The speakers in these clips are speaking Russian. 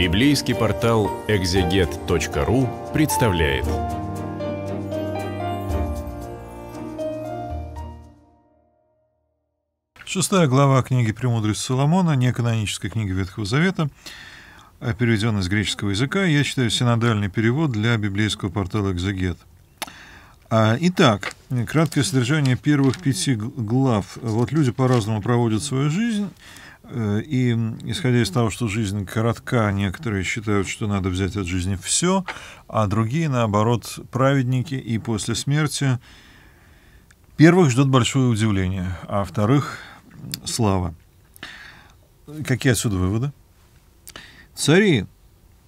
Библейский портал экзегет.ру представляет. Шестая глава книги «Премудрость Соломона», неканонической книги Ветхого Завета, а переведенная с греческого языка, я считаю синодальный перевод для библейского портала «Экзегет». А, итак, краткое содержание первых пяти глав. Вот люди по-разному проводят свою жизнь, Э, и исходя из того, что жизнь коротка, некоторые считают, что надо взять от жизни все, а другие, наоборот, праведники и после смерти первых ждет большое удивление, а вторых — слава. Какие отсюда выводы? Цари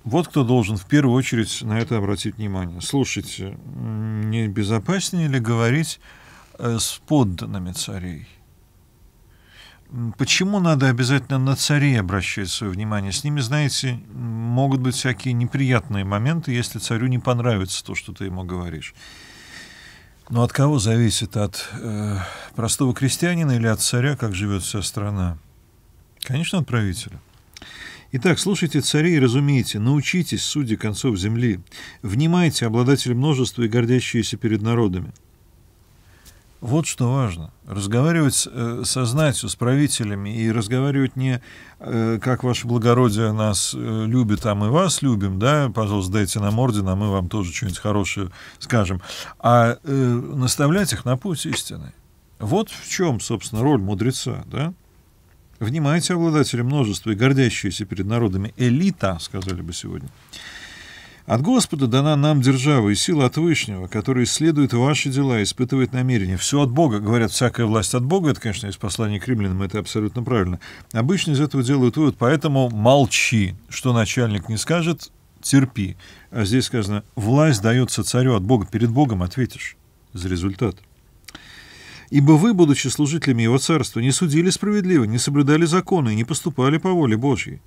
вот кто должен в первую очередь на это обратить внимание. Слушайте, не безопаснее ли говорить э, с подданными царей? Почему надо обязательно на царей обращать свое внимание? С ними, знаете, могут быть всякие неприятные моменты, если царю не понравится то, что ты ему говоришь. Но от кого зависит? От э, простого крестьянина или от царя, как живет вся страна? Конечно, от правителя. Итак, слушайте царей и разумейте, научитесь, судя концов земли, внимайте обладатель множества и гордящиеся перед народами, вот что важно. Разговаривать э, со знатью, с правителями, и разговаривать не э, как ваше благородие нас э, любит, а мы вас любим, да, пожалуйста, дайте нам орден, а мы вам тоже что-нибудь хорошее скажем, а э, наставлять их на путь истины. Вот в чем, собственно, роль мудреца, да? Внимайте, обладатели множества и гордящиеся перед народами элита, сказали бы сегодня, от Господа дана нам держава и сила от Вышнего, который исследует ваши дела, испытывает намерения. Все от Бога, говорят, всякая власть от Бога, это, конечно, из послания к римлянам, это абсолютно правильно. Обычно из этого делают вывод, поэтому молчи, что начальник не скажет, терпи. А здесь сказано, власть дается царю от Бога, перед Богом ответишь за результат. Ибо вы, будучи служителями его царства, не судили справедливо, не соблюдали законы и не поступали по воле Божьей.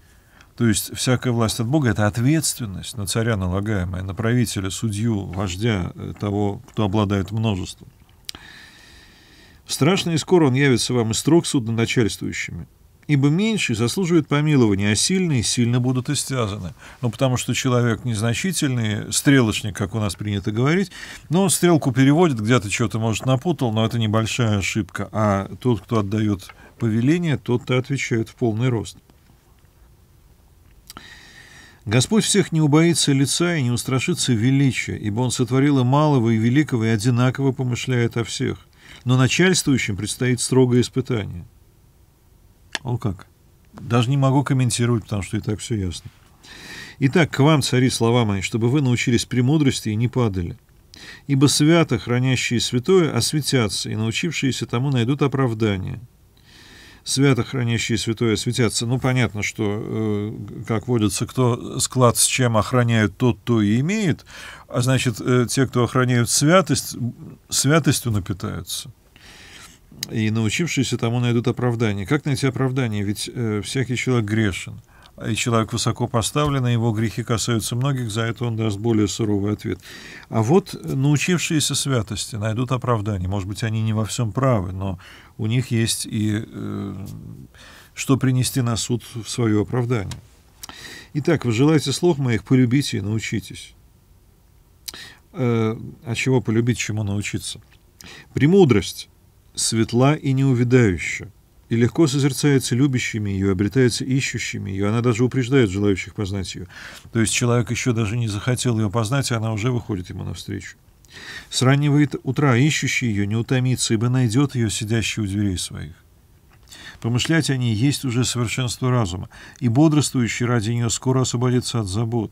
То есть всякая власть от Бога — это ответственность на царя налагаемая, на правителя, судью, вождя, э, того, кто обладает множеством. Страшно и скоро он явится вам из строк судноначальствующими, ибо меньший заслуживает помилования, а сильные сильно будут истязаны. Ну, потому что человек незначительный, стрелочник, как у нас принято говорить, но стрелку переводит, где-то что-то, может, напутал, но это небольшая ошибка. А тот, кто отдает повеление, тот-то отвечает в полный рост. Господь всех не убоится лица и не устрашится величия, ибо Он сотворил и малого, и великого, и одинаково помышляет о всех. Но начальствующим предстоит строгое испытание. О как! Даже не могу комментировать, потому что и так все ясно. Итак, к вам, цари, слова мои, чтобы вы научились премудрости и не падали. Ибо свято, хранящие святое, осветятся, и научившиеся тому найдут оправдание свято хранящие святое светятся. Ну, понятно, что, э, как водится, кто склад с чем охраняет, тот то и имеет. А значит, э, те, кто охраняют святость, святостью напитаются. И научившиеся тому найдут оправдание. Как найти оправдание? Ведь э, всякий человек грешен и человек высоко поставленный его грехи касаются многих, за это он даст более суровый ответ. А вот научившиеся святости найдут оправдание. Может быть, они не во всем правы, но у них есть и э, что принести на суд в свое оправдание. Итак, вы желаете слов моих, полюбите и научитесь. Э, а чего полюбить, чему научиться? Премудрость светла и неувидающая и легко созерцается любящими ее, обретается ищущими ее, она даже упреждает желающих познать ее. То есть человек еще даже не захотел ее познать, а она уже выходит ему навстречу. С раннего утра ищущий ее не утомится, ибо найдет ее, сидящий у дверей своих. Помышлять о ней есть уже совершенство разума, и бодрствующий ради нее скоро освободится от забот,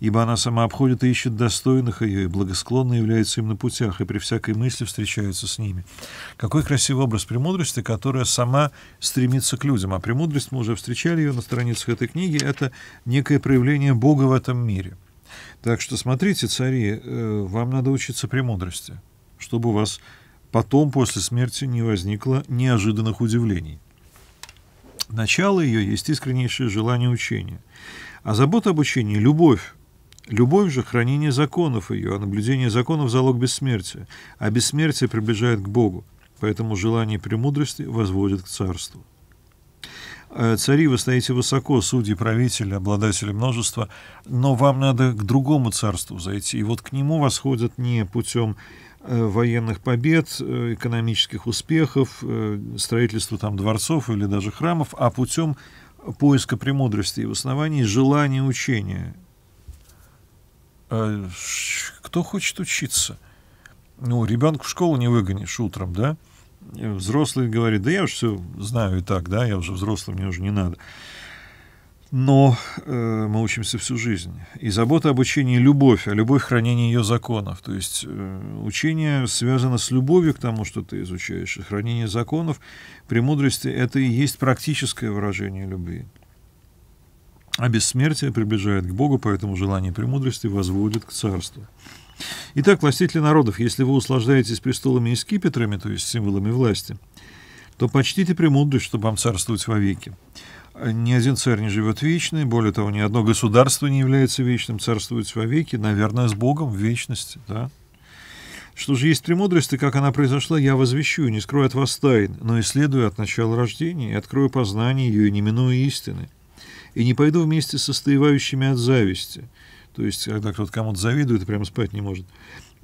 ибо она сама обходит и ищет достойных ее, и благосклонно является им на путях, и при всякой мысли встречается с ними. Какой красивый образ премудрости, которая сама стремится к людям. А премудрость, мы уже встречали ее на страницах этой книги, это некое проявление Бога в этом мире. Так что смотрите, цари, э, вам надо учиться премудрости, чтобы у вас потом после смерти не возникло неожиданных удивлений. Начало ее есть искреннейшее желание учения. А забота об учении – любовь. Любовь же – хранение законов ее, а наблюдение законов – залог бессмертия, а бессмертие приближает к Богу, поэтому желание премудрости возводит к царству. Э, цари, вы стоите высоко, судьи, правители, обладатели множества, но вам надо к другому царству зайти. И вот к нему восходят не путем Э, военных побед, э, экономических успехов, э, строительству там дворцов или даже храмов, а путем поиска премудрости и в основании желания учения. А кто хочет учиться? Ну, ребенка в школу не выгонишь утром, да? Взрослый говорит, да я уже все знаю и так, да, я уже взрослый, мне уже не надо. Но э, мы учимся всю жизнь. И забота об учении — любовь, а любовь — хранение ее законов. То есть э, учение связано с любовью к тому, что ты изучаешь. хранение законов, премудрости — это и есть практическое выражение любви. А бессмертие приближает к Богу, поэтому желание премудрости возводит к царству. Итак, властители народов, если вы услаждаетесь престолами и скипетрами, то есть символами власти, то почтите премудрость, чтобы вам царствовать вовеки. Ни один царь не живет вечный, более того, ни одно государство не является вечным, царствует вовеки, наверное, с Богом в вечности, да? Что же есть премудрость, и как она произошла, я возвещу, не скрою от вас тайн, но исследую от начала рождения, и открою познание ее, и не минуя истины. И не пойду вместе со состоевающими от зависти. То есть, когда кто-то кому-то завидует, прямо спать не может.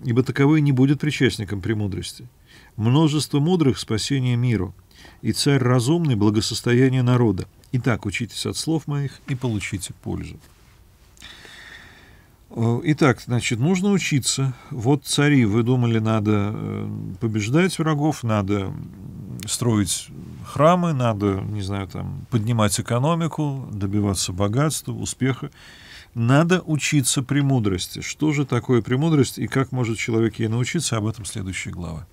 Ибо таковой не будет причастником премудрости. Множество мудрых — спасение миру, и царь разумный — благосостояние народа. Итак, учитесь от слов моих и получите пользу. Э, итак, значит, нужно учиться. Вот цари, вы думали, надо э, побеждать врагов, надо строить храмы, надо, не знаю, там, поднимать экономику, добиваться богатства, успеха. Надо учиться премудрости. Что же такое премудрость и как может человек ей научиться, об этом следующая глава.